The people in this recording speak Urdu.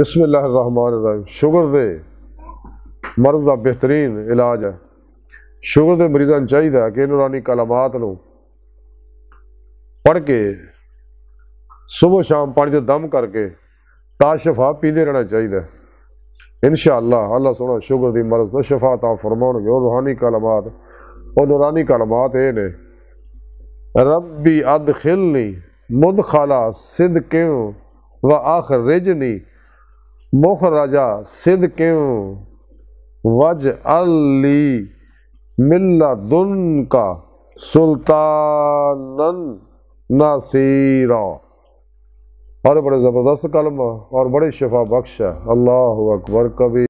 بسم اللہ الرحمن الرحیم شوگر دے مرض دا بہترین علاج ہے شوگر دے مریض چاہیے کہ نورانی کلمات نو پڑھ کے صبح شام پانی دے دم کر کے تا شفا پیندے رہنا چاہیے ان انشاءاللہ اللہ سنو سونا شوگر مرض تو شفا تا فرماؤ گے اور روحانی کلمات اور نورانی کلمات اے نے ربی ادخلنی مدخلہ صدقیوں و آخر رجنی مخ راج سد کیوں وج علی دن کا سلطان ناصیر اور بڑے زبردست کلم اور بڑے شفا بخش ہے اللہ اکبر کبھی